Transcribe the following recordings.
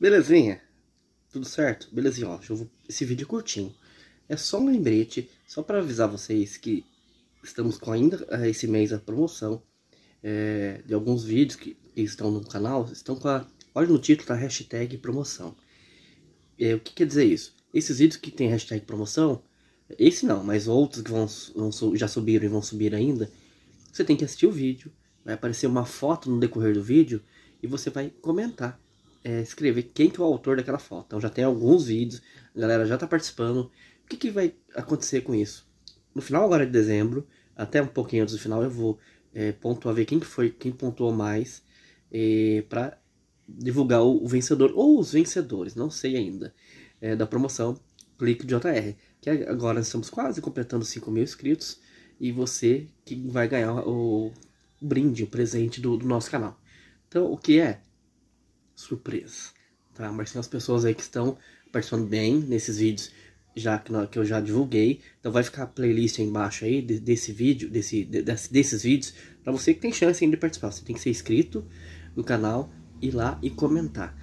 Belezinha? Tudo certo? Belezinha, ó. Esse vídeo é curtinho. É só um lembrete, só para avisar vocês que estamos com ainda eh, esse mês a promoção é, de alguns vídeos que, estão no canal. Estão com a. Olha no título, tá? Hashtag promoção. É, o que quer dizer isso? Esses vídeos que tem hashtag promoção, esse não, mas outros que vão, vão já subiram e vão subir ainda, você tem que assistir o vídeo. Vai aparecer uma foto no decorrer do vídeo e você vai comentar é, escrever quem que é o autor daquela foto. Então já tem alguns vídeos, a galera já está participando. O que, que vai acontecer com isso? No final agora de dezembro, até um pouquinho antes do final, eu vou é, pontuar, ver quem que foi, quem pontuou mais, é, para divulgar o, o, vencedor, ou os vencedores, não sei ainda, é, da promoção Clique JR. Que agora estamos quase completando 5 mil inscritos, e você que vai ganhar o brinde, o presente do, do nosso canal. Então, o que é? surpresa, tá? Mas as pessoas aí que estão participando bem nesses vídeos já que, que eu já divulguei. Então vai ficar a playlist aí embaixo aí de, desse vídeo, desse, de, desses vídeos, para você que tem chance ainda de participar. Você tem que ser inscrito no canal, ir lá e comentar.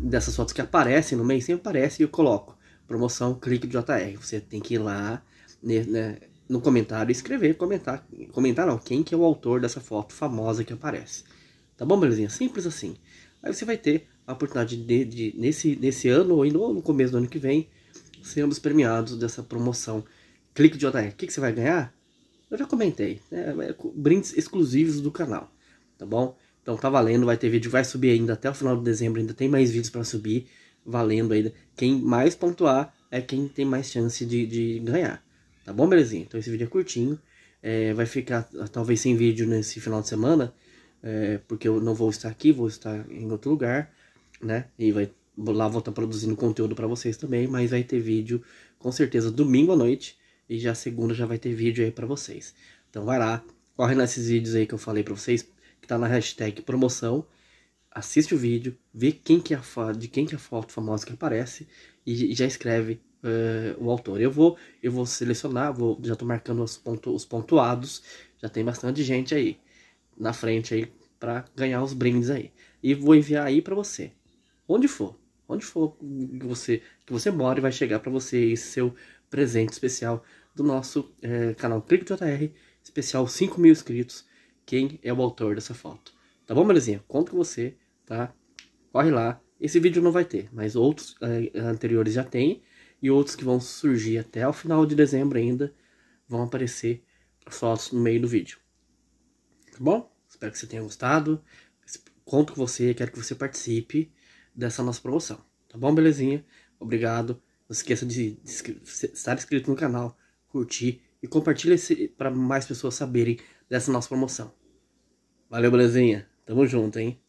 Dessas fotos que aparecem no meio, sempre aparece e eu coloco. Promoção clique JR. Você tem que ir lá né, né, no comentário escrever, comentar. Comentar não, quem que é o autor dessa foto famosa que aparece. Tá bom, belezinha? Simples assim. Aí você vai ter a oportunidade de, de nesse, nesse ano ou no começo do ano que vem, sermos premiados dessa promoção. Clique de JR, o que, que, você vai ganhar? Eu já comentei, né? É, é, brindes exclusivos do canal, tá bom? Então tá valendo, vai ter vídeo, vai subir ainda até o final de dezembro, ainda tem mais vídeos para subir, valendo ainda. Quem mais pontuar é quem tem mais chance de, de ganhar, tá bom, belezinha? Então esse vídeo é curtinho, é, vai ficar talvez sem vídeo nesse final de semana, é, porque eu não vou estar aqui, vou estar em outro lugar, né? E vai lá vou estar produzindo conteúdo para vocês também, mas vai ter vídeo com certeza domingo à noite e já segunda já vai ter vídeo aí para vocês. Então vai lá, corre nesses vídeos aí que eu falei para vocês, que tá na hashtag promoção, assiste o vídeo, vê quem que é a, de quem que é a foto famosa que aparece e, e já escreve Uh, o autor. Eu vou, eu vou selecionar, vou, já estou marcando os, pontu, os pontuados, já tem bastante gente aí na frente aí para ganhar os brindes aí. E vou enviar aí para você. Onde for, onde for que você que você mora vai chegar para você esse seu presente especial do nosso é, canal Clique JR, especial 5 mil inscritos. Quem é o autor dessa foto? Tá bom, belezinha? Conto com você, tá? Corre lá. Esse vídeo não vai ter, mas outros é, anteriores já tem. E outros que vão surgir até o final de dezembro ainda vão aparecer fotos no meio do vídeo. Tá bom? Espero que você tenha gostado. Conto com você, quero que você participe dessa nossa promoção. Tá bom, belezinha? Obrigado. Não se esqueça de, de, estar inscrito no canal, curtir e compartilha para mais pessoas saberem dessa nossa promoção. Valeu, belezinha? Tamo junto, hein?